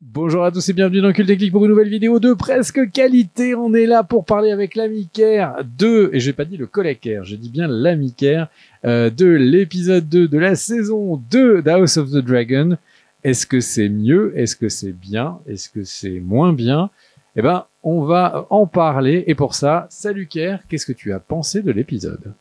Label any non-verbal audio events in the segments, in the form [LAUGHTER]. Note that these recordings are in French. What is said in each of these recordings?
Bonjour à tous et bienvenue dans Clique pour une nouvelle vidéo de presque qualité. On est là pour parler avec l'ami Caire 2, et j'ai pas dit le collègue j'ai dit bien l'ami euh, de l'épisode 2 de la saison 2 d'House of the Dragon. Est-ce que c'est mieux Est-ce que c'est bien Est-ce que c'est moins bien Eh ben, on va en parler, et pour ça, salut Caire, qu'est-ce que tu as pensé de l'épisode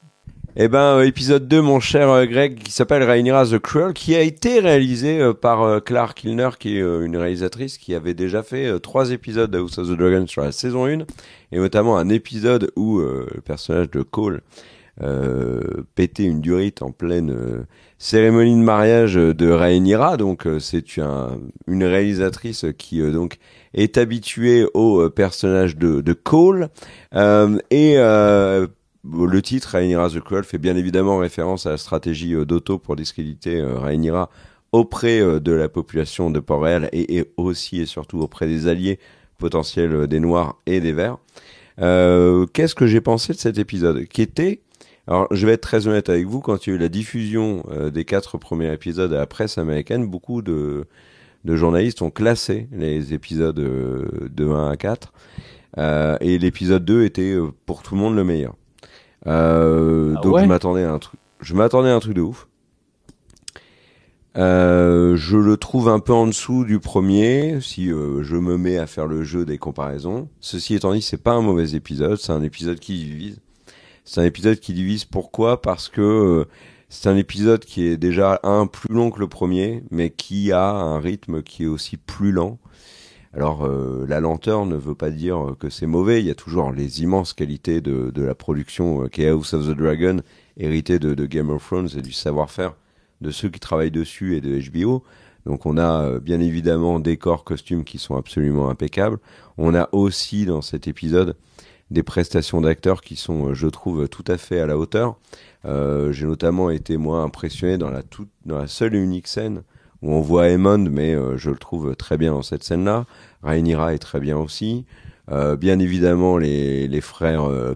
eh ben, euh, épisode 2, mon cher euh, Greg, qui s'appelle Rhaenyra the Cruel, qui a été réalisé euh, par Clark Kilner, qui est une réalisatrice qui avait déjà fait trois épisodes de House of the Dragon sur la saison 1, et notamment un épisode où le personnage de Cole euh, pétait une durite en pleine cérémonie de mariage de Rhaenyra. Donc, c'est une réalisatrice qui donc est habituée au personnage de, de Cole et le titre Rhaenyra the Cruel fait bien évidemment référence à la stratégie euh, d'auto pour discréditer euh, Rhaenyra auprès euh, de la population de Port-Réal et, aussi et surtout auprès des alliés potentiels des Noirs et des Verts. Euh, Qu'est-ce que j'ai pensé de cet épisode qui était alors, je vais être très honnête avec vous, quand il y a eu la diffusion des quatre premiers épisodes à la presse américaine, beaucoup de, journalistes ont classé les épisodes de 1 à 4, euh, et l'épisode 2 était pour tout le monde le meilleur. Euh, ah donc je m'attendais à un truc. Je m'attendais à un truc de ouf. Euh, je le trouve un peu en dessous du premier, si euh, je me mets à faire le jeu des comparaisons. Ceci étant dit, c'est pas un mauvais épisode, c'est un épisode qui divise. C'est un épisode qui divise pourquoi Parce que c'est un épisode qui est déjà un plus long que le premier, mais qui a un rythme qui est aussi plus lent alors euh, la lenteur ne veut pas dire que c'est mauvais, il y a toujours les immenses qualités de, la production euh, House of the Dragon, héritée de, de Game of Thrones et du savoir-faire de ceux qui travaillent dessus et de HBO. Donc on a euh, bien évidemment des costumes qui sont absolument impeccables. On a aussi dans cet épisode des prestations d'acteurs qui sont, je trouve, tout à fait à la hauteur. J'ai notamment été moi impressionné dans la, dans la seule et unique scène où on voit Hemond, mais euh, je le trouve très bien dans cette scène-là. Rhaenyra est très bien aussi. Euh, bien évidemment, les, frères euh,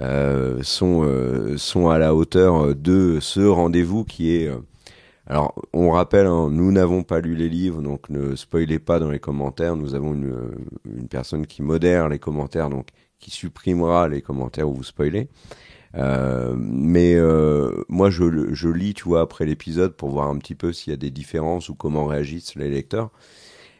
euh sont, sont à la hauteur de ce rendez-vous qui est... alors, on rappelle, hein, nous n'avons pas lu les livres, donc ne spoilez pas dans les commentaires. Nous avons une, une personne qui modère les commentaires, donc qui supprimera les commentaires où vous spoilez. Euh, mais euh, moi, je, je, lis, tu vois, après l'épisode pour voir un petit peu s'il y a des différences ou comment réagissent les lecteurs.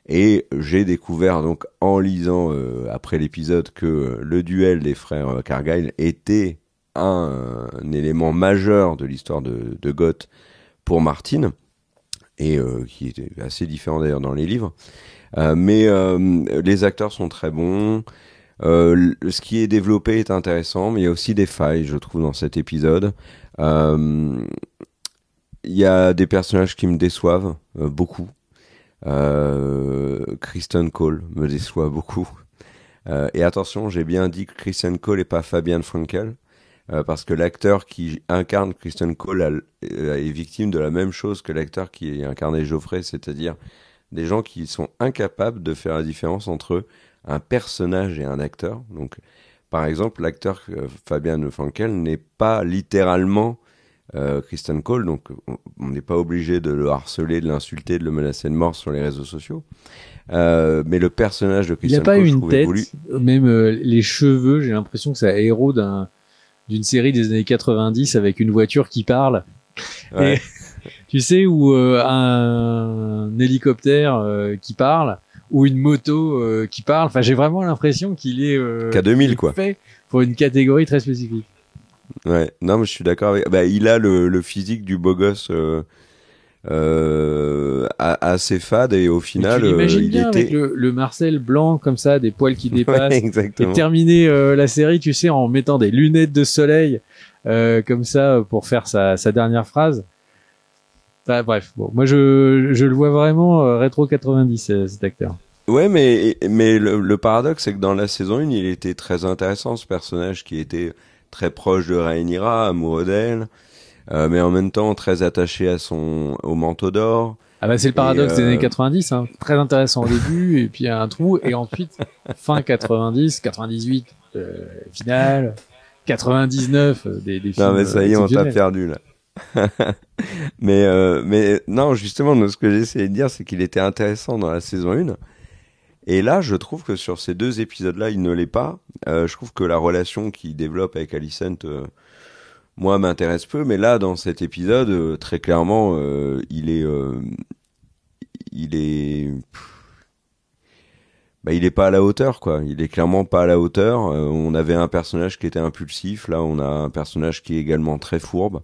Et j'ai découvert, donc, en lisant euh, après l'épisode, que le duel des frères Cargyle était un, élément majeur de l'histoire de, de, pour Martine, et qui était assez différent d'ailleurs dans les livres. mais les acteurs sont très bons. Euh, ce qui est développé est intéressant, mais il y a aussi des failles, je trouve, dans cet épisode. Euh, il y a des personnages qui me déçoivent euh, beaucoup. Euh, Kristen Cole me déçoit [LAUGHS] beaucoup. Euh, et attention, j'ai bien dit que Kristen Cole n'est pas Fabian Frankel, euh, parce que l'acteur qui incarne Kristen Cole est victime de la même chose que l'acteur qui incarnait Geoffrey, c'est-à-dire des gens qui sont incapables de faire la différence entre eux, un personnage et un acteur. Donc, par exemple, l'acteur euh, Fabien Neufankel n'est pas littéralement Christian euh, Cole, donc on n'est pas obligé de le harceler, de l'insulter, de le menacer de mort sur les réseaux sociaux. Euh, mais le personnage de Christian Cole, il a pas une tête, même les cheveux. J'ai l'impression que c'est un héros d'une série des années 90 avec une voiture qui parle. [LAUGHS] tu sais où un hélicoptère qui parle ou une moto euh, qui parle. Enfin, j'ai vraiment l'impression qu'il est 2000 euh, quoi. Fait pour une catégorie très spécifique. Ouais, non, mais je suis d'accord bah, il a le, physique du beau gosse euh, assez fade et au final, tu il bien avec le, Marcel blanc comme ça, des poils qui [LAUGHS] dépassent. et terminer la série, tu sais, en mettant des lunettes de soleil comme ça pour faire sa dernière phrase. Bah, bref, bon, moi je, je le vois vraiment euh, rétro 90 euh, cet acteur. Ouais, mais mais le, paradoxe c'est que dans la saison 1, il était très intéressant ce personnage qui était très proche de Rhaenyra, amoureux d'elle, euh, mais en même temps très attaché à son au manteau d'or. Ah bah c'est le paradoxe des années 90, hein. très intéressant au début et puis un trou et ensuite fin 90, 98 finale, 99 des, des films. Non mais ça y est, on t'a perdu là. [LAUGHS] mais, euh, mais non, justement, ce que j'essayais de dire, c'est qu'il était intéressant dans la saison 1. Et là, je trouve que sur ces deux épisodes-là, il ne l'est pas. Euh, je trouve que la relation qu'il développe avec Alicent, euh, moi, m'intéresse peu. Mais là, dans cet épisode, euh, très clairement, il est. il est. Bah, il est pas à la hauteur quoi. Il est clairement pas à la hauteur. on avait un personnage qui était impulsif, là on a un personnage qui est également très fourbe.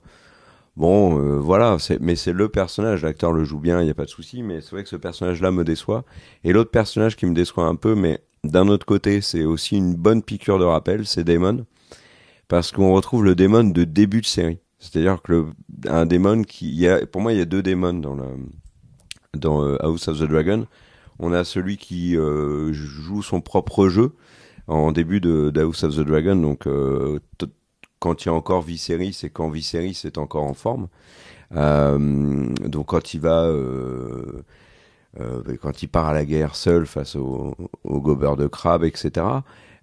Bon, euh, voilà, mais c'est le personnage, l'acteur le joue bien, il n'y a pas de souci, mais c'est vrai que ce personnage-là me déçoit. Et l'autre personnage qui me déçoit un peu, mais d'un autre côté, c'est aussi une bonne piqûre de rappel, c'est Damon, parce qu'on retrouve le démon de début de série. C'est-à-dire que le, un démon qui, y a, pour moi, il y a deux démons dans, la, dans euh, House of the Dragon. On a celui qui euh, joue son propre jeu en début de, House of the Dragon, donc quand il y a encore Viserys et quand Viserys est encore en forme. Euh, donc quand il va euh, euh, bah, quand il part à la guerre seul face aux au gobeur de crabe, etc.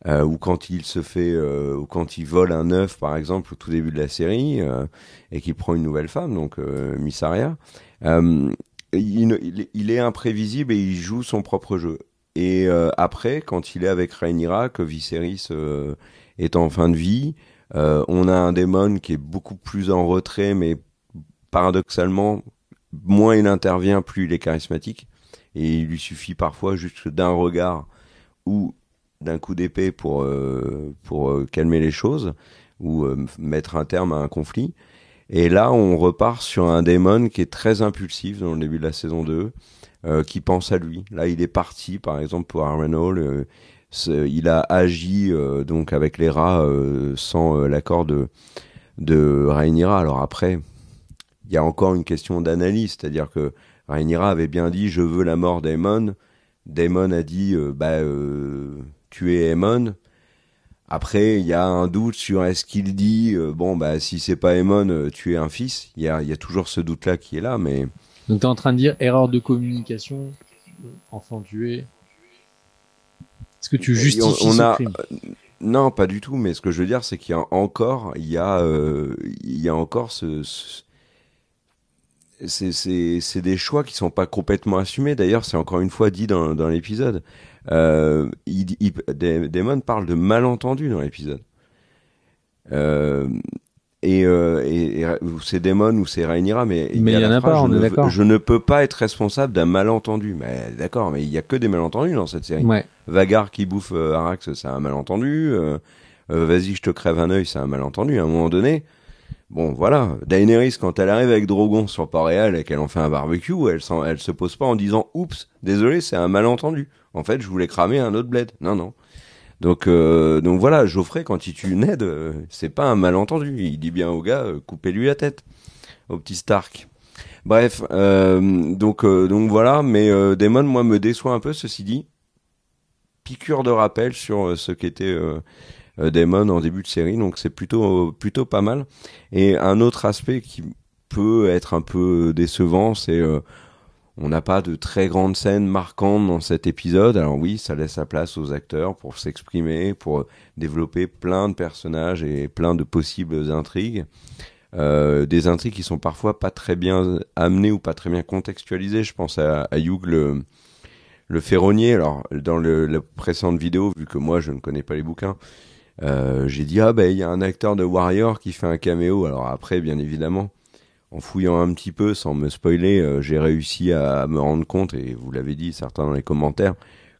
ou quand il se fait, ou quand il vole un œuf, par exemple, au tout début de la série, et qu'il prend une nouvelle femme, donc Missaria, il, il, est imprévisible et il joue son propre jeu. Et après, quand il est avec Rhaenyra, que Viserys est en fin de vie, euh, on a un démon qui est beaucoup plus en retrait, mais paradoxalement, moins il intervient, plus il est charismatique. Et il lui suffit parfois juste d'un regard ou d'un coup d'épée pour, euh, pour euh, calmer les choses ou mettre un terme à un conflit. Et là, on repart sur un démon qui est très impulsif dans le début de la saison 2, qui pense à lui. Là, il est parti, par exemple, pour arnold il a agi euh, donc avec les rats euh, sans euh, l'accord de, de Rhaenyra. Alors après, il y a encore une question d'analyse, c'est-à-dire que Rhaenyra avait bien dit je veux la mort d'Aemon. Daemon a dit bah es Aemon. Après, il y a un doute sur est-ce qu'il dit bon bah si c'est pas Aemon, es un fils. Il y a, toujours ce doute là qui est là, mais donc tu es en train de dire erreur de communication, enfant tué. Est-ce que tu justifies euh, non, pas du tout. Mais ce que je veux dire, c'est qu'il y a encore, il y a, euh, il encore ce, c'est des choix qui sont pas complètement assumés. D'ailleurs, c'est encore une fois dit dans, l'épisode. Euh, parle de malentendu dans l'épisode. Euh, et, euh, c'est Démon ou c'est Rhaenyra, mais il y, en a pas, Je ne peux pas être responsable d'un malentendu. Mais d'accord, mais il y a que des malentendus dans cette série. Ouais. Vagar qui bouffe euh, Arax, c'est un malentendu. Euh, vas-y, je te crève un œil, c'est un malentendu. À un moment donné, bon voilà, Daenerys quand elle arrive avec Drogon sur Port-Réal et qu'elle en fait un barbecue, elle, elle se pose pas en disant oups, désolé, c'est un malentendu. En fait, je voulais cramer un autre bled. Non non. Donc, euh, donc voilà, Geoffrey, quand il tue Ned, euh, c'est pas un malentendu. Il dit bien au gars, euh, coupez-lui la tête, au petit Stark. Bref, donc donc voilà, mais Damon, moi, me déçoit un peu. Ceci dit, piqûre de rappel sur ce qu'était Damon en début de série, donc c'est plutôt plutôt pas mal. Et un autre aspect qui peut être un peu décevant, c'est on n'a pas de très grandes scènes marquantes dans cet épisode. Alors oui, ça laisse la place aux acteurs pour s'exprimer, pour développer plein de personnages et plein de possibles intrigues. Euh, des intrigues qui sont parfois pas très bien amenées ou pas très bien contextualisées. Je pense à, à Hugh le, ferronnier. Alors dans le, la précédente vidéo, vu que moi je ne connais pas les bouquins, euh, j'ai dit ah ben il y a un acteur de Warrior qui fait un caméo. Alors après, bien évidemment en fouillant un petit peu, sans me spoiler, euh, j'ai réussi à, me rendre compte, et vous l'avez dit certains dans les commentaires,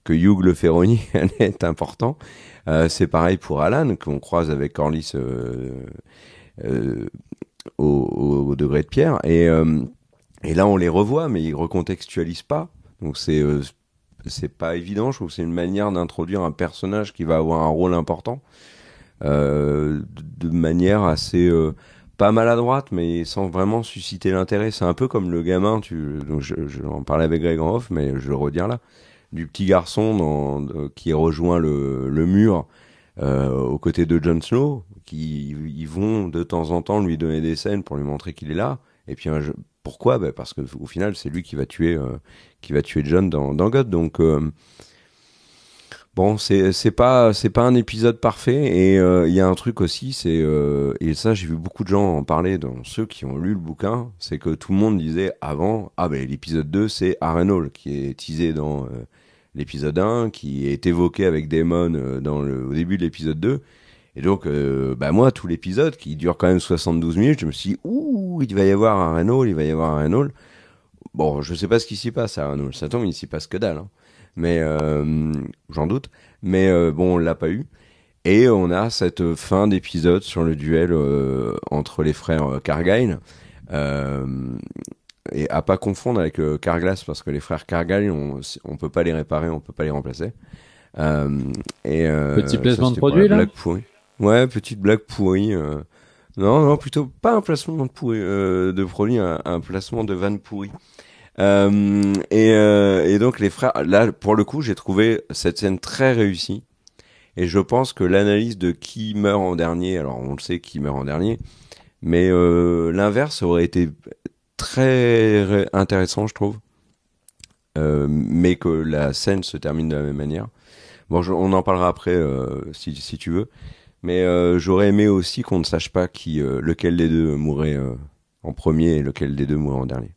que Hugh Le Ferroni [LAUGHS] est important. Euh, c'est pareil pour Alan, qu'on croise avec Corliss euh, au, degré de pierre. Et, là, on les revoit, mais ils recontextualisent pas. Donc c'est c'est pas évident, je trouve que c'est une manière d'introduire un personnage qui va avoir un rôle important de manière assez pas maladroite, mais sans vraiment susciter l'intérêt. C'est un peu comme le gamin, tu, donc je, je, en parlais avec Greg en mais je le redire là, du petit garçon dans, qui rejoint le, mur euh, aux côtés de Jon Snow, qui ils vont de temps en temps lui donner des scènes pour lui montrer qu'il est là. Et puis pourquoi ben, Parce que au final, c'est lui qui va tuer, euh, qui va tuer John dans, dans God. Donc euh, Bon, c'est pas c'est pas un épisode parfait et euh, il y a un truc aussi, c'est euh, et ça j'ai vu beaucoup de gens en parler dans ceux qui ont lu le bouquin, c'est que tout le monde disait avant ah ben l'épisode 2 c'est Arenol qui est teasé dans euh, l'épisode 1 qui est évoqué avec Damon dans le au début de l'épisode 2. Et donc bah moi tout l'épisode qui dure quand même 72 minutes, je me suis dit, ouh, il va y avoir Arenol, il va y avoir Arenol. Bon, je sais pas ce qui s'y passe à Arenol, ça tombe il s'y passe que dalle. Hein mais euh, j'en doute. Mais euh, bon, on l'a pas eu. Et on a cette fin d'épisode sur le duel euh, entre les frères Euh, et à pas confondre avec Carglass, parce que les frères Cargyle, on, on peut pas les réparer, on peut pas les remplacer. Euh, et, euh, Petit placement de produit là. Ouais, petite blague pourrie. Non, non, plutôt pas un placement de, euh, de produit, un, un, placement de vanne pourrie. Euh, et, euh, et, donc les frères, là pour le coup, j'ai trouvé cette scène très réussie. Et je pense que l'analyse de qui meurt en dernier, alors on le sait qui meurt en dernier, mais euh, l'inverse aurait été très intéressant, je trouve. Euh, mais que la scène se termine de la même manière. Bon, je, on en parlera après euh, si, si, tu veux. Mais j'aurais aimé aussi qu'on ne sache pas qui, lequel des deux mourrait en premier et lequel des deux mourrait en dernier.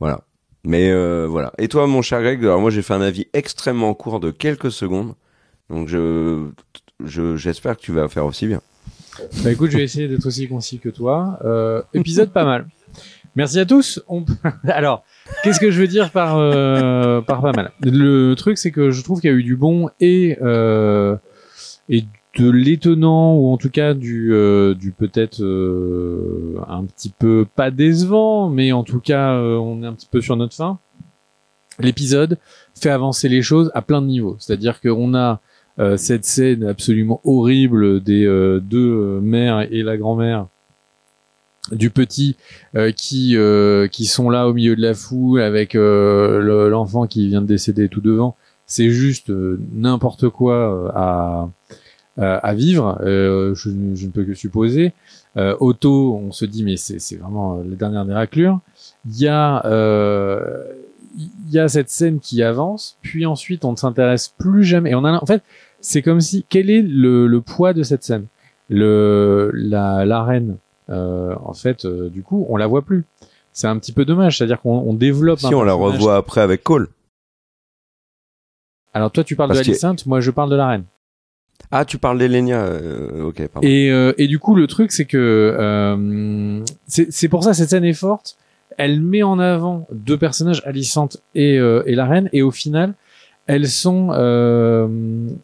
Voilà. Mais euh, voilà. Et toi, mon cher Greg, alors moi j'ai fait un avis extrêmement court de quelques secondes. Donc je j'espère que tu vas faire aussi bien. Bah écoute, je vais essayer d'être aussi concis que toi. Euh, épisode pas mal. Merci à tous. [LAUGHS] Alors, qu'est-ce que je veux dire par euh, par pas mal Le truc, c'est que je trouve qu'il y a eu du bon et euh, et de l'étonnant ou en tout cas du, euh, du peut-être euh, un petit peu pas décevant, mais en tout cas euh, on est un petit peu sur notre fin. L'épisode fait avancer les choses à plein de niveaux, c'est-à-dire qu'on a cette scène absolument horrible des deux mères et la grand-mère du petit qui qui sont là au milieu de la foule avec l'enfant qui vient de décéder tout devant. C'est juste n'importe quoi à euh, à vivre. Euh, je, je, ne peux que supposer. Euh, auto, on se dit mais c'est vraiment la dernière des Il y a il y a cette scène qui avance, puis ensuite on ne s'intéresse plus jamais. Et on a, en fait, c'est comme si quel est le, le, poids de cette scène Le la, reine, en fait, du coup, on la voit plus. C'est un petit peu dommage, c'est-à-dire qu'on développe. Si on la revoit après avec Cole. Alors toi, tu parles de la sainte, moi je parle de la reine. Ah, tu parles d'Elenia. Euh, ok, pardon. Et, euh, et, du coup, le truc, c'est que euh, c'est pour ça cette scène est forte. Elle met en avant deux personnages, Alicente et, et la reine, et au final, elles sont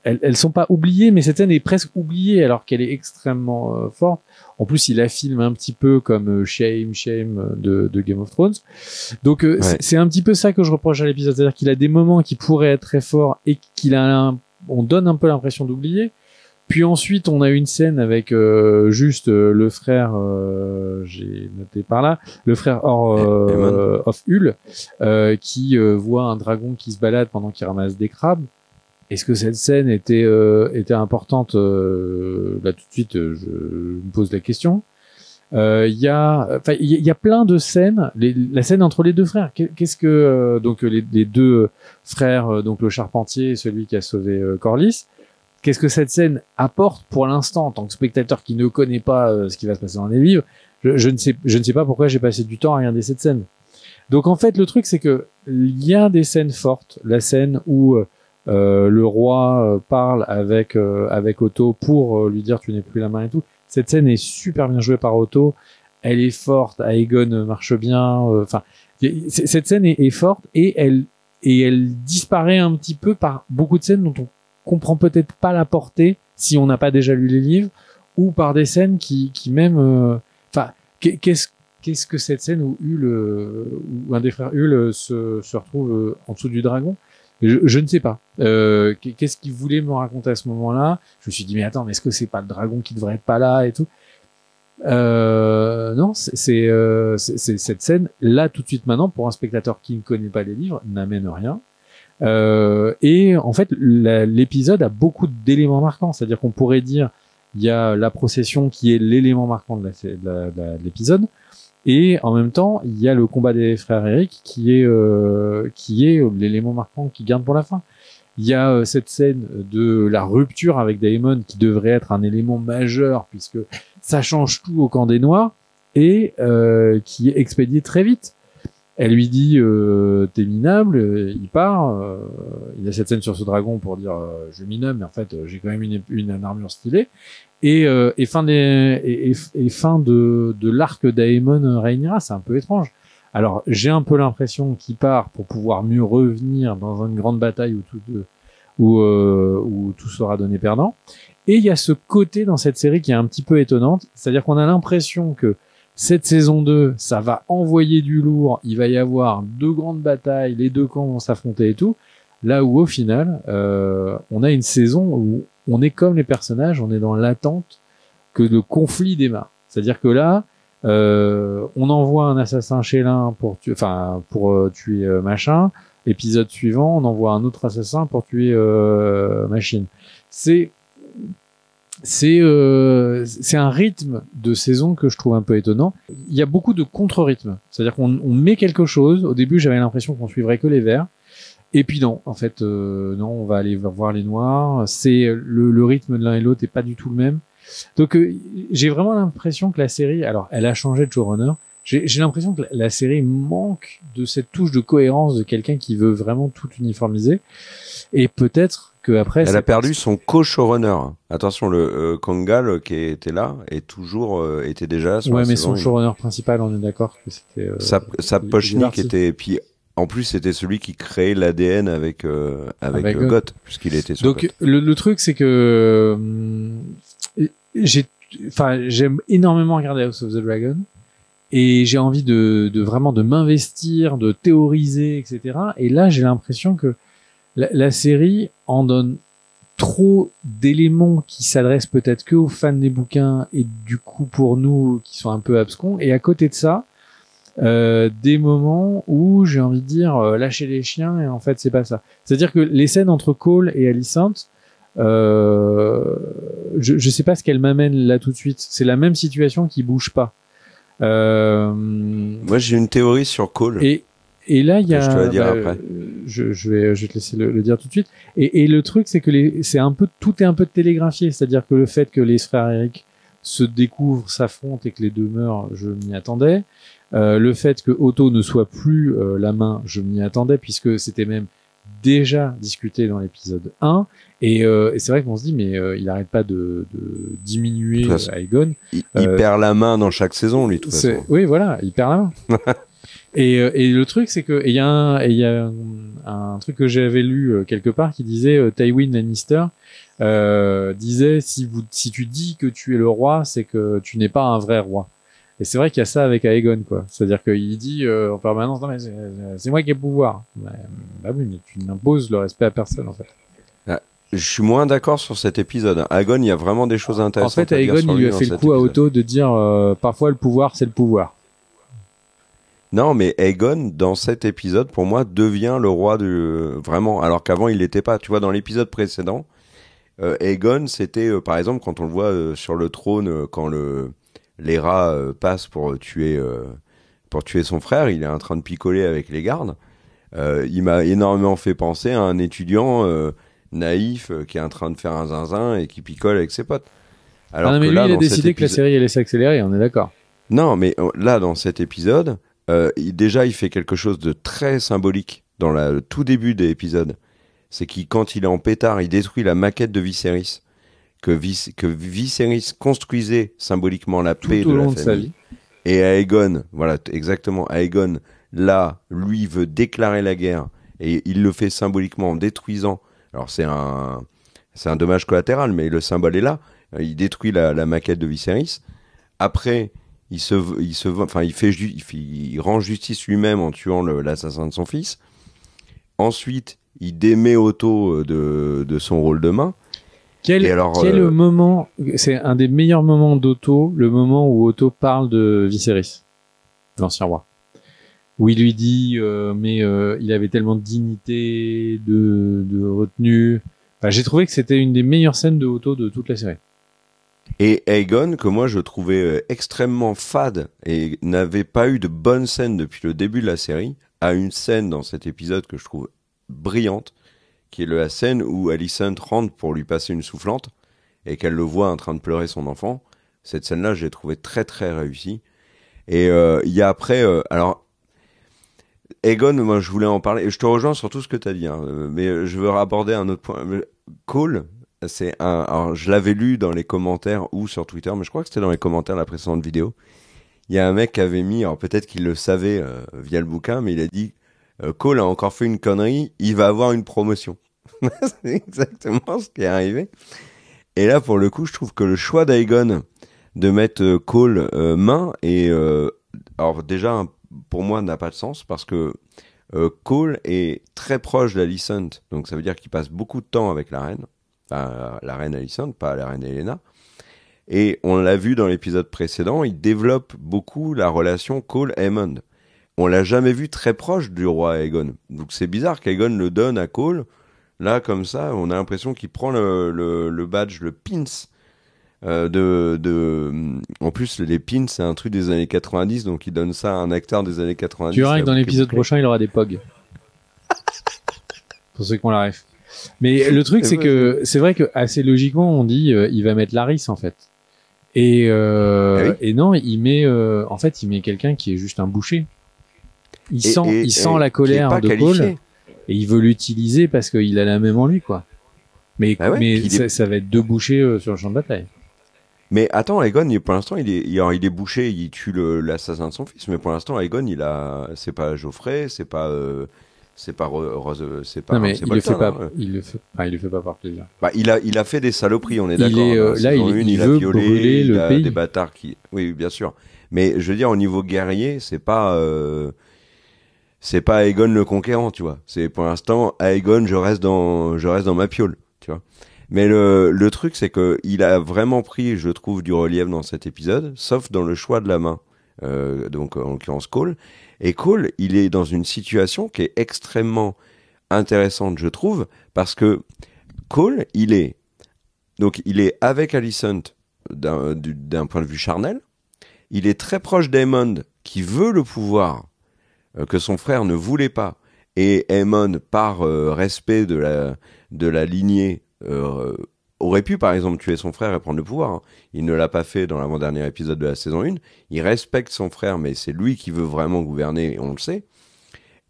elles, elles, sont pas oubliées, mais cette scène est presque oubliée alors qu'elle est extrêmement forte. En plus, il la filme un petit peu comme Shame, Shame de, Game of Thrones. Donc, c'est un petit peu ça que je reproche à l'épisode, c'est-à-dire qu'il a des moments qui pourraient être très forts et qu'il a un on donne un peu l'impression d'oublier. Puis ensuite, on a une scène avec euh, juste euh, le frère, euh, j'ai noté par là, le frère Or eh, of Hull, qui voit un dragon qui se balade pendant qu'il ramasse des crabes. Est-ce que cette scène était était importante Là bah, tout de suite, je me pose la question. Il euh, y a, il y, a plein de scènes. la scène entre les deux frères. Qu'est-ce que euh, donc euh, les, deux frères, donc le charpentier et celui qui a sauvé Corliss. Qu'est-ce que cette scène apporte pour l'instant en tant que spectateur qui ne connaît pas ce qui va se passer dans les livres je, ne sais, je ne sais pas pourquoi j'ai passé du temps à regarder cette scène. Donc en fait, le truc, c'est que il y a des scènes fortes, la scène où euh, le roi euh, parle avec euh, avec Otto pour lui dire tu n'es plus la main et tout. Cette scène est super bien jouée par Otto. Elle est forte. Aegon marche bien. Enfin, cette scène est, forte et elle et elle disparaît un petit peu par beaucoup de scènes dont on comprend peut-être pas la portée si on n'a pas déjà lu les livres ou par des scènes qui, qui même enfin qu'est-ce qu'est-ce que cette scène où Hul où un des frères Hul se, se retrouve en dessous du dragon je, ne sais pas. Euh, Qu'est-ce qu'il voulait me raconter à ce moment-là Je me suis dit mais attends, mais est-ce que c'est pas le dragon qui devrait être pas là et tout euh, Non, c'est euh, cette scène là tout de suite maintenant pour un spectateur qui ne connaît pas les livres n'amène rien. Euh, et en fait, l'épisode a beaucoup d'éléments marquants. C'est-à-dire qu'on pourrait dire il y a la procession qui est l'élément marquant de l'épisode. Et en même temps, il y a le combat des frères Eric qui est euh, qui est l'élément marquant qui garde pour la fin. Il y a euh, cette scène de la rupture avec Daemon qui devrait être un élément majeur puisque ça change tout au camp des Noirs et euh, qui est expédié très vite. Elle lui dit euh, t'es minable, euh, il part. Euh, il a cette scène sur ce dragon pour dire euh, je minable, mais en fait j'ai quand même une, une, armure stylée. Et, fin des et, fin de, de l'arc d'Aemon régnera, c'est un peu étrange. Alors j'ai un peu l'impression qu'il part pour pouvoir mieux revenir dans une grande bataille où tout où, où tout sera donné perdant. Et il y a ce côté dans cette série qui est un petit peu étonnante, c'est-à-dire qu'on a l'impression que cette saison 2, ça va envoyer du lourd, il va y avoir deux grandes batailles, les deux camps vont s'affronter et tout. Là où au final, euh, on a une saison où on est comme les personnages, on est dans l'attente que le conflit démarre. C'est-à-dire que là, euh, on envoie un assassin chez l'un pour tuer, enfin pour euh, tuer machin. Épisode suivant, on envoie un autre assassin pour tuer machine. C'est euh, c'est un rythme de saison que je trouve un peu étonnant. Il y a beaucoup de contre rythme cest c'est-à-dire qu'on met quelque chose. Au début, j'avais l'impression qu'on suivrait que les verts, et puis non, en fait, euh, non, on va aller voir les noirs. C'est le, rythme de l'un et l'autre n'est pas du tout le même. Donc euh, j'ai vraiment l'impression que la série, alors elle a changé de showrunner. J'ai, j'ai l'impression que la série manque de cette touche de cohérence de quelqu'un qui veut vraiment tout uniformiser. Et peut-être après. Elle a perdu son co-showrunner. Attention, le euh, euh, qui était là est toujours euh, était déjà. son mais son showrunner principal, on est d'accord que c'était. sa poche unique était puis en plus, c'était celui qui créait l'ADN avec, avec Goth, puisqu'il était. Donc le, truc, c'est que j'ai, enfin, j'aime énormément regarder House of the Dragon et j'ai envie de, vraiment de m'investir, de théoriser, etc. Et là, j'ai l'impression que la, série en donne trop d'éléments qui s'adressent peut-être que aux fans des bouquins et du coup pour nous qui sont un peu abscons. Et à côté de ça, euh, des moments où j'ai envie de dire lâchez euh, lâcher les chiens et en fait c'est pas ça. C'est-à-dire que les scènes entre Cole et Alicent, euh, je, je sais pas ce qu'elles m'amènent là tout de suite. C'est la même situation qui bouge pas. Moi j'ai une théorie sur Cole. Et là, il y a. Je te vais dire bah, après. Je, vais, je te laisser le, dire tout de suite. Et, le truc, c'est que les, c'est un peu, tout est un peu télégraphié. C'est-à-dire que le fait que les frères Eric se découvrent, s'affrontent et que les deux meurent, je m'y attendais. Euh, le fait que Otto ne soit plus euh, la main, je m'y attendais puisque c'était même déjà discuté dans l'épisode 1 euh, et, c'est vrai qu'on se dit mais il n'arrête pas de, de diminuer Aegon il, il, perd la main dans chaque saison lui tout toute façon. oui voilà il perd la main [LAUGHS] Et, euh, et le truc, c'est que il y a, un, y a un, truc que j'avais lu euh, quelque part qui disait euh, Tywin Lannister euh, disait si, vous, si tu dis que tu es le roi, c'est que tu n'es pas un vrai roi. Et c'est vrai qu'il y a ça avec Aegon, quoi. C'est-à-dire qu'il dit en permanence, non mais c'est moi qui ai le pouvoir. Bah, bah, oui, mais tu n'imposes le respect à personne, en fait. Ah, je suis moins d'accord sur cet épisode. Aegon, il y a vraiment des choses intéressantes. En fait, Aegon, il lui a fait le coup à Otto de dire parfois le pouvoir, c'est le pouvoir. Non, mais Aegon, dans cet épisode, pour moi, devient le roi de... Euh, vraiment, alors qu'avant, il l'était pas. Tu vois, dans l'épisode précédent, euh, Aegon, c'était, euh, par exemple, quand on le voit sur le trône, quand le... les rats pour tuer, pour tuer son frère, il est en train de picoler avec les gardes. il m'a énormément fait penser à un étudiant naïf qui est en train de faire un zinzin et qui picole avec ses potes. Alors ah mais lui, il a décidé que la série allait s'accélérer, on est d'accord. Non, mais oh, là, dans cet épisode, euh, déjà, il fait quelque chose de très symbolique dans le tout début des épisodes. C'est qu'il, quand il est en pétard, il détruit la maquette de Viserys. Que, Viserys construisait symboliquement la paix de la famille. De vie. Et Aegon, voilà, exactement, Aegon, là, lui veut déclarer la guerre. Et il le fait symboliquement en détruisant. Alors, c'est un, c'est un dommage collatéral, mais le symbole est là. Il détruit la, la maquette de Viserys. Après, il se, il se, enfin, il fait, il, rend justice lui-même en tuant l'assassin de son fils. Ensuite, il démet Otto euh, de, de son rôle de main. Quel, alors, quel le euh, moment C'est un des meilleurs moments d'Otto, le moment où Otto parle de Viserys, l'ancien roi, où il lui dit euh, mais il avait tellement de dignité, de, de retenue. j'ai trouvé que c'était une des meilleures scènes de Otto de toute la série. Et Aegon, que moi je trouvais euh, extrêmement fade et n'avait pas eu de bonne scène depuis le début de la série, a une scène dans cet épisode que je trouve brillante, qui est la scène où Alicent rentre pour lui passer une soufflante et qu'elle le voit en train de pleurer son enfant. Cette scène-là, j'ai trouvé très très réussie. Et euh, il y a après, euh, alors Egon, moi je voulais en parler. Je te rejoins sur tout ce que tu as dit, hein, mais je veux aborder un autre point. Cole, c'est un. Alors, je l'avais lu dans les commentaires ou sur Twitter, mais je crois que c'était dans les commentaires de la précédente vidéo. Il y a un mec qui avait mis, alors peut-être qu'il le savait euh, via le bouquin, mais il a dit euh, Cole a encore fait une connerie, il va avoir une promotion. [LAUGHS] c'est exactement ce qui est arrivé. Et là, pour le coup, je trouve que le choix d'Aegon de mettre euh, Cole main et alors déjà pour moi n'a pas de sens parce que Cole est très proche d'Alicent, donc ça veut dire qu'il passe beaucoup de temps avec la reine la reine Alicent, pas la reine Helena. Et on l'a vu dans l'épisode précédent, il développe beaucoup la relation Cole-Hammond. On l'a jamais vu très proche du roi Aegon. Donc c'est bizarre qu'Aegon le donne à Cole. Là, comme ça, on a l'impression qu'il prend le, badge, le pins. Euh, en plus, les pins, c'est un truc des années 90, donc il donne ça à un acteur des années 90. Tu verras que dans l'épisode prochain, il aura des pogs. [LAUGHS] Pour ceux qui ont la mais le truc, c'est que c'est vrai que assez logiquement, on dit euh, il va mettre Laris en fait. Et, euh, ah non, il met euh, en fait, il met quelqu'un qui est juste un boucher. Il sent, il sent la colère de et il veut l'utiliser parce qu'il a la même en lui, quoi. Mais, bah ça, va être deux bouchers sur le champ de bataille. Mais attends, Aegon, pour l'instant, il est, il est bouché, il tue l'assassin de son fils, mais pour l'instant, Aegon, il a, c'est pas Geoffrey, c'est pas, c'est pas c'est pas, il, le il fait pas hein, il le fait pas par plaisir bah, il a il a fait des saloperies on est d'accord hein. euh, là il, a violé des bâtards qui oui bien sûr mais je veux dire au niveau guerrier c'est pas euh, c'est pas Aegon le conquérant tu vois c'est pour l'instant Aegon je reste dans je reste dans ma piole tu vois mais le, le truc c'est que il a vraiment pris je trouve du relief dans cet épisode sauf dans le choix de la main euh, donc en l'occurrence Cole et Cole, il est dans une situation qui est extrêmement intéressante, je trouve, parce que Cole, il est donc il est avec Alicent d'un point de vue charnel. Il est très proche d'Emon qui veut le pouvoir euh, que son frère ne voulait pas. Et Emon par euh, respect de la, de la lignée, euh, aurait pu, par exemple, tuer son frère et prendre le pouvoir. Hein. Il ne l'a pas fait dans l'avant-dernier épisode de la saison 1. Il respecte son frère, mais c'est lui qui veut vraiment gouverner, on le sait.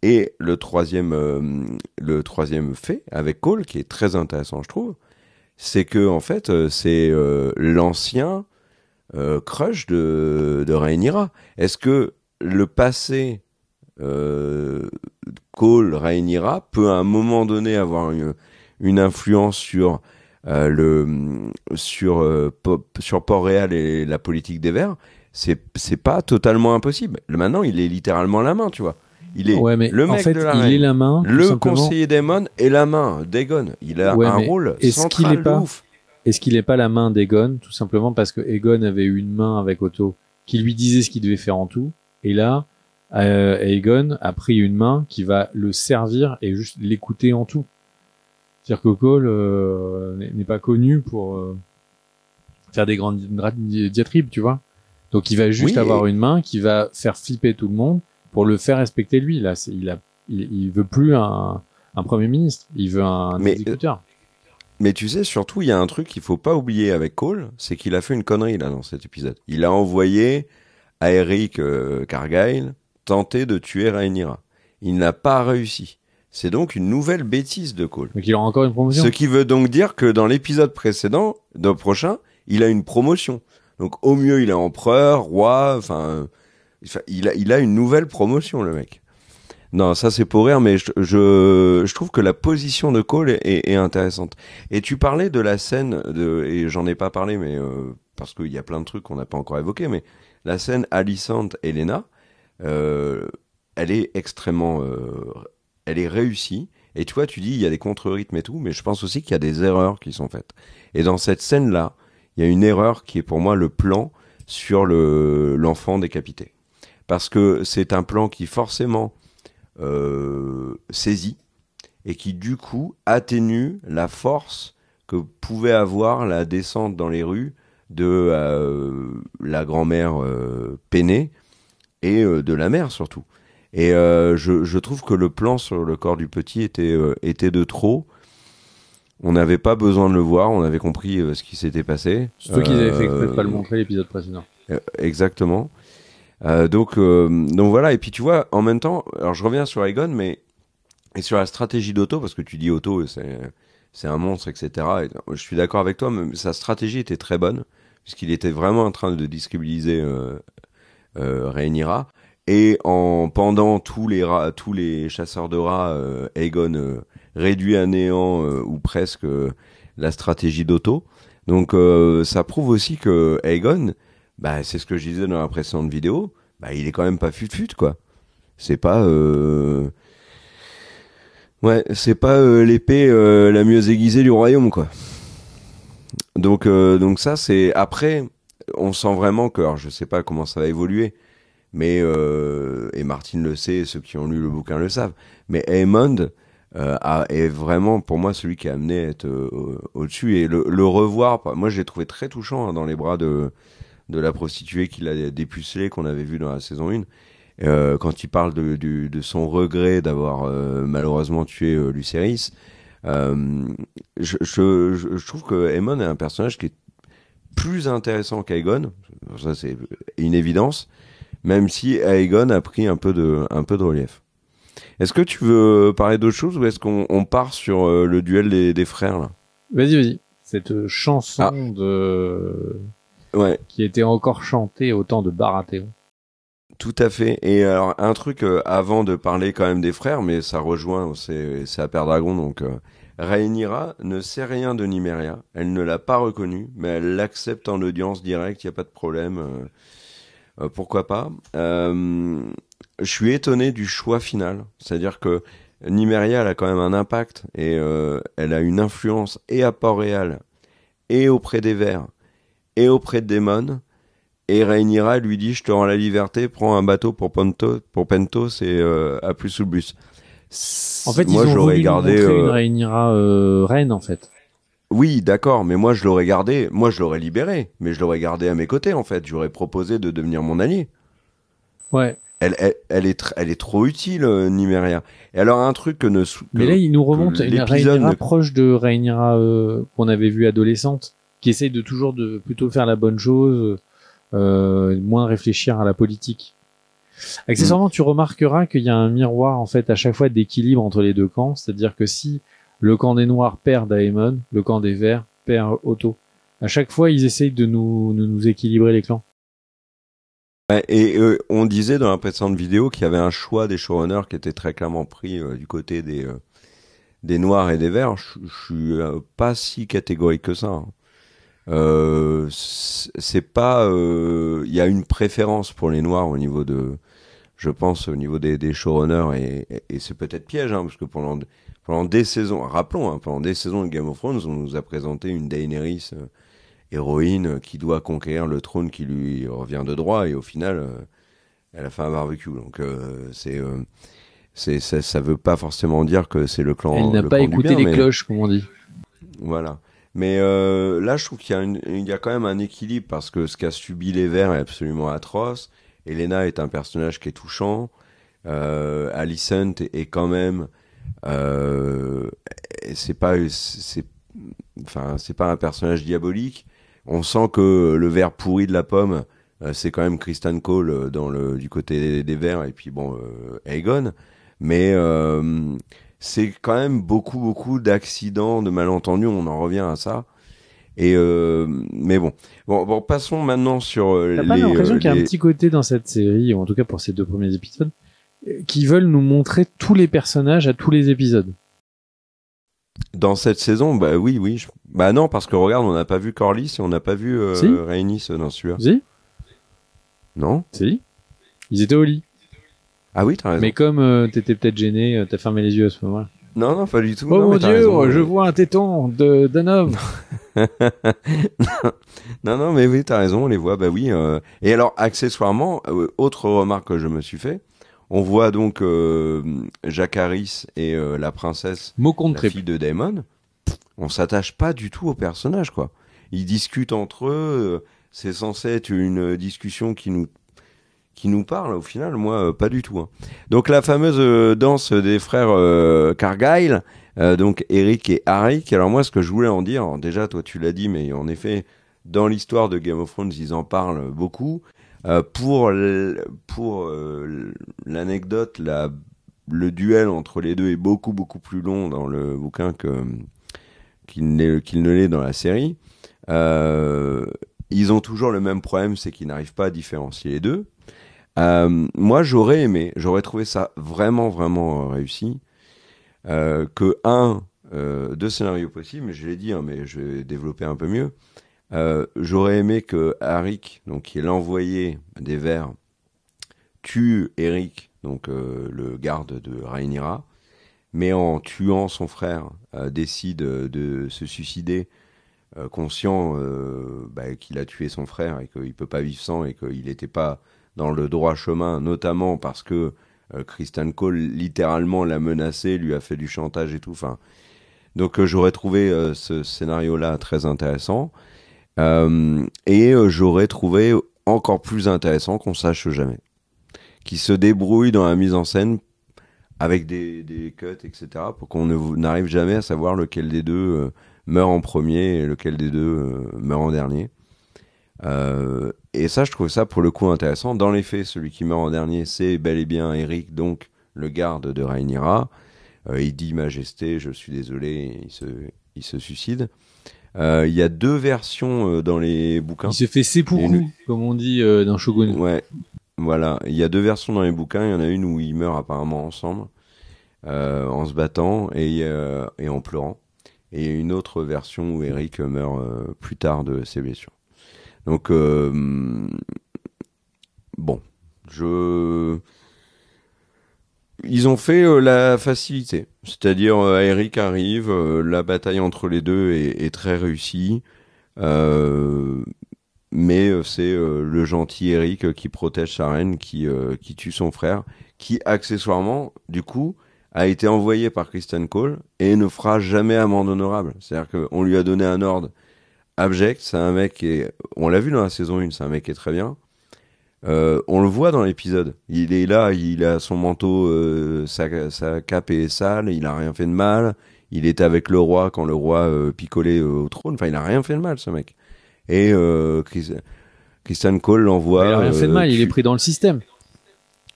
Et le troisième, euh, le troisième fait avec Cole, qui est très intéressant, je trouve, c'est que, en fait, euh, c'est euh, l'ancien crush de, de Est-ce que le passé Cole Rhaenyra peut à un moment donné avoir une influence sur euh, le sur euh, sur Port-Réal et la politique des Verts, c'est c'est pas totalement impossible. Maintenant, il est littéralement la main, tu vois. Il est le mec de la il main, le conseiller Damon est la main d'Egon. Il a un rôle est-ce qu'il est pas, Est-ce qu'il n'est pas la main d'Egon Tout simplement parce que Egon avait une main avec Otto qui lui disait ce qu'il devait faire en tout. Et là, euh, Egon a pris une main qui va le servir et juste l'écouter en tout cest dire que Cole euh, n'est pas connu pour euh, faire des grandes diatribes, tu vois. Donc il va juste avoir une main qui va faire flipper tout le monde pour le faire respecter lui. Là, il, a, il, veut plus un, premier ministre, il veut un exécuteur. Euh, mais tu sais, surtout, il y a un truc qu'il faut pas oublier avec Cole, c'est qu'il a fait une connerie là dans cet épisode. Il a envoyé à Eric euh, tenter de tuer Rhaenyra. Il n'a pas réussi. C'est donc une nouvelle bêtise de Cole. encore Ce qui veut donc dire que dans l'épisode précédent, le prochain, il a une promotion. Donc au mieux, il est empereur, roi, enfin, il, a, une nouvelle promotion, le mec. Non, ça c'est pour rire, mais je, trouve que la position de Cole est, intéressante. Et tu parlais de la scène, de, et j'en ai pas parlé, mais euh, parce qu'il y a plein de trucs qu'on n'a pas encore évoqués, mais la scène Alicente Elena, euh, elle est extrêmement euh, elle est réussie. Et toi tu dis, il y a des contre-rythmes et tout, mais je pense aussi qu'il y a des erreurs qui sont faites. Et dans cette scène-là, il y a une erreur qui est pour moi le plan sur le l'enfant décapité. Parce que c'est un plan qui forcément euh, saisit et qui du coup atténue la force que pouvait avoir la descente dans les rues de euh, la grand-mère euh, peinée et de la mère surtout. Et euh, je, je, trouve que le plan sur le corps du petit était, euh, était de trop. On n'avait pas besoin de le voir, on avait compris euh, ce qui s'était passé. Surtout qu'ils avaient fait exprès de pas le montrer l'épisode précédent. exactement. Euh, donc, donc voilà, et puis tu vois, en même temps, alors je reviens sur Egon, mais et sur la stratégie d'Otto, parce que tu dis Otto, c'est un monstre, etc. je suis d'accord avec toi, mais sa stratégie était très bonne, puisqu'il était vraiment en train de euh, Rhaenyra. Et en pendant tous les rats, tous les chasseurs de rats, euh, Aegon euh, réduit à néant euh, ou presque euh, la stratégie d'Otto. Donc ça prouve aussi que Aegon, bah c'est ce que je disais dans la précédente vidéo, bah il est quand même pas fut fut quoi. C'est pas ouais, c'est pas l'épée la mieux aiguisée du royaume quoi. Donc donc ça c'est après on sent vraiment que alors je sais pas comment ça va évoluer mais euh, et Martine le sait, ceux qui ont lu le bouquin le savent. Mais Eamon euh, est vraiment pour moi celui qui a amené à être euh, au-dessus et le, revoir. Moi, j'ai trouvé très touchant hein, dans les bras de de la prostituée qu'il a dépucelée qu'on avait vu dans la saison 1. Euh, quand il parle de, son regret d'avoir malheureusement tué euh, je, trouve que Eamon est un personnage qui est plus intéressant qu'Aegon, ça c'est une évidence, même si Aegon a pris un peu de, relief. Est-ce que tu veux parler d'autre chose ou est-ce qu'on part sur euh, le duel des, frères là Vas-y, vas-y. Cette chanson ah. de ouais. qui était encore chantée au temps de Baratheon. Tout à fait. Et alors un truc euh, avant de parler quand même des frères, mais ça rejoint, c'est à Père Dragon donc. Euh, Rhaenyra ne sait rien de Nymeria. Elle ne l'a pas reconnue, mais elle l'accepte en audience directe. Il n'y a pas de problème. Euh, pourquoi pas. Euh, je suis étonné du choix final, c'est-à-dire que Niméria elle a quand même un impact et euh, elle a une influence et à Port-Réal et auprès des Verts et auprès de Demon. Et Rhaenyra lui dit, je te rends la liberté, prends un bateau pour, Ponto, pour Pentos et à plus sous le bus. En fait, Moi, ils ont voulu gardé, montrer une reine, en fait. Oui, d'accord, mais moi je l'aurais gardé, moi je l'aurais libéré, mais je l'aurais gardé à mes côtés en fait, j'aurais proposé de devenir mon allié. Ouais. Elle, elle, est, elle est trop utile, euh, Et alors un truc que ne... mais là il nous remonte une Rhaenyra proche de Rhaenyra euh, qu'on avait vu adolescente, qui essaye de toujours de plutôt faire la bonne chose, euh, moins réfléchir à la politique. Accessoirement, mm. tu remarqueras qu'il y a un miroir en fait à chaque fois d'équilibre entre les deux camps, c'est-à-dire que si le camp des Noirs perd Daemon, le camp des Verts perd Otto. À chaque fois, ils essayent de nous, équilibrer les clans. Et euh, on disait dans la précédente vidéo qu'il y avait un choix des showrunners qui était très clairement pris euh, du côté euh, des, noirs et des verts. Je, suis pas si catégorique que ça. Hein. c'est pas, il y a une préférence pour les noirs au niveau de, je pense au niveau des, showrunners et, c'est peut-être piège, hein, parce que pendant pendant des saisons, rappelons, hein, pendant des saisons de Game of Thrones, on nous a présenté une Daenerys euh, héroïne euh, qui doit conquérir le trône qui lui revient de droit, et au final, euh, elle a fait un barbecue. Donc c'est c'est ça, veut pas forcément dire que c'est le clan. Elle n'a pas écouté les cloches, comme on dit. Voilà. Mais là, je trouve qu'il y a il y quand même un équilibre parce que ce qu'a subi les Verts est absolument atroce. Elena est un personnage qui est touchant. Alicent est quand même euh, c'est pas, c'est, enfin, c'est pas un personnage diabolique. On sent que le verre pourri de la pomme, euh, c'est quand même Kristen Cole euh, dans le du côté des, verres et puis bon, Aegon. Mais c'est quand même beaucoup beaucoup d'accidents, de malentendus. On en revient à ça. Et mais bon. bon. passons maintenant sur. T'as pas l'impression qu'il y a un petit côté dans cette série, ou en tout cas pour ces deux premiers épisodes, qui veulent nous montrer tous les personnages à tous les épisodes. Dans cette saison, bah oui, oui. Bah non, parce que regarde, on n'a pas vu Corlys et on n'a pas vu euh, dans Si Non Si. Ils étaient au lit. Ah oui, t'as raison. Mais comme euh, t'étais peut-être gêné, euh, t'as fermé les yeux à ce moment-là. Non, non, pas du tout. Oh mon dieu, je vois un téton d'un homme. [LAUGHS] non, non, mais oui, t'as raison, on les voit, bah oui. Euh. Et alors, accessoirement, autre remarque que je me suis fait, on voit donc euh, et euh, la princesse, la fille de Damon. On s'attache pas du tout aux personnages. quoi. Ils discutent entre eux. Euh, c'est censé être une discussion qui nous qui nous parle. Au final, moi, euh, pas du tout. Hein. Donc la fameuse danse des frères Cargile, donc Eric et Harry. Alors moi, ce que je voulais en dire, déjà, toi, tu l'as dit, mais en effet, dans l'histoire de Game of Thrones, ils en parlent beaucoup. Euh, pour pour euh, l'anecdote, le duel entre les deux est beaucoup beaucoup plus long dans le bouquin qu'il ne l'est dans la série. Euh, ils ont toujours le même problème, c'est qu'ils n'arrivent pas à différencier les deux. moi, j'aurais aimé, j'aurais trouvé ça vraiment vraiment réussi que un deux scénarios possibles. Je l'ai dit, hein, mais je vais développer un peu mieux. Euh, j'aurais aimé que Eric, donc qui est l'envoyé des vers, tue Eric, donc euh, le garde de Rhaenyra, mais en tuant son frère, euh, décide de se suicider, conscient bah, qu'il a tué son frère et qu'il peut pas vivre sans et qu'il n'était pas dans le droit chemin, notamment parce que Christian Cole littéralement l'a menacé, lui a fait du chantage et tout. donc j'aurais trouvé ce scénario-là très intéressant. Euh, et euh, j'aurais trouvé encore plus intéressant qu'on sache jamais. Qui se débrouille dans la mise en scène avec des, cuts, etc., pour qu'on n'arrive jamais à savoir lequel des deux euh, meurt en premier et lequel des deux meurt en dernier. et ça, je trouve ça pour le coup intéressant. Dans les faits, celui qui meurt en dernier, c'est bel et bien Eric, donc le garde de Rhaenyra. il dit Majesté, je suis désolé, il se suicide. Euh, il y a deux versions euh, dans les bouquins. Il s'est fait seppuku, comme on dit euh, dans Shogun. Ouais, voilà. Il y a deux versions dans les bouquins. Il y en a une où ils meurent apparemment ensemble, en se battant et, et en pleurant et une autre version où Eric meurt plus tard de ses blessures. Donc bon, je ils ont fait euh, la facilité. C'est-à-dire, euh, Eric arrive, euh, la bataille entre les deux est, très réussie. mais c'est le gentil Eric qui protège sa reine, qui, qui tue son frère, qui accessoirement, du coup, a été envoyé par Christian Cole et ne fera jamais amende honorable. C'est-à-dire qu'on lui a donné un ordre abject. C'est un mec qui est, on l'a vu dans la saison 1, c'est un mec qui est très bien. Euh, on le voit dans l'épisode. Il est là, il a son manteau, euh, sa, cape est sale, il a rien fait de mal. Il est avec le roi quand le roi euh, picolait au trône. Enfin, il a rien fait de mal, ce mec. Et Christian Cole l'envoie. Il a rien fait de mal, il est pris dans le système.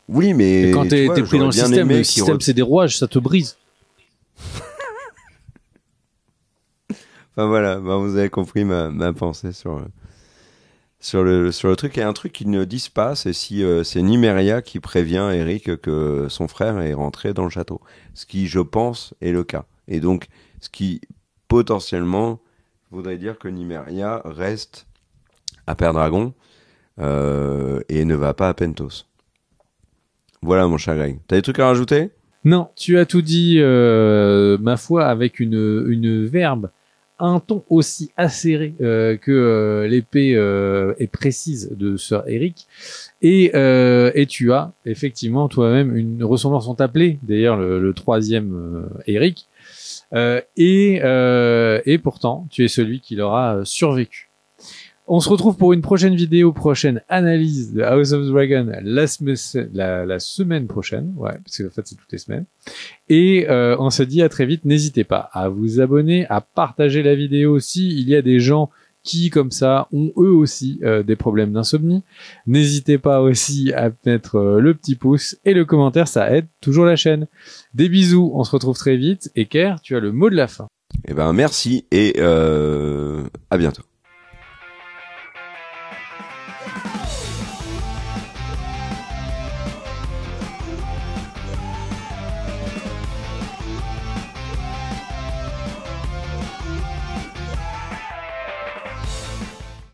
Oui, mais. quand quand t'es pris dans le système, le système c'est des rouages, ça te brise. [LAUGHS] enfin voilà, bah, vous avez compris ma pensée sur sur le sur le truc et un truc qu'ils ne disent pas c'est si euh, c'est Nimeria qui prévient Eric que son frère est rentré dans le château ce qui je pense est le cas et donc ce qui potentiellement voudrait dire que Nimeria reste à Père Dragon euh, et ne va pas à Pentos voilà mon cher Greg t'as des trucs à rajouter non tu as tout dit euh, ma foi avec une une verbe un ton aussi acéré euh, que euh, l'épée euh, est précise de Sir Eric. Et, tu as effectivement toi-même une ressemblance en t'appeler, d'ailleurs le, troisième Eric. et, et pourtant, tu es celui qui l'aura survécu. On se retrouve pour une prochaine vidéo, prochaine analyse de House of Dragon la, semaine prochaine. Ouais, parce que fait, c'est toutes les semaines. Et euh, on se dit à très vite. N'hésitez pas à vous abonner, à partager la vidéo aussi. il y a des gens qui, comme ça, ont eux aussi euh, des problèmes d'insomnie. N'hésitez pas aussi à mettre euh, le petit pouce et le commentaire, ça aide toujours la chaîne. Des bisous, on se retrouve très vite. Et Kerr, tu as le mot de la fin. Eh ben merci et à bientôt.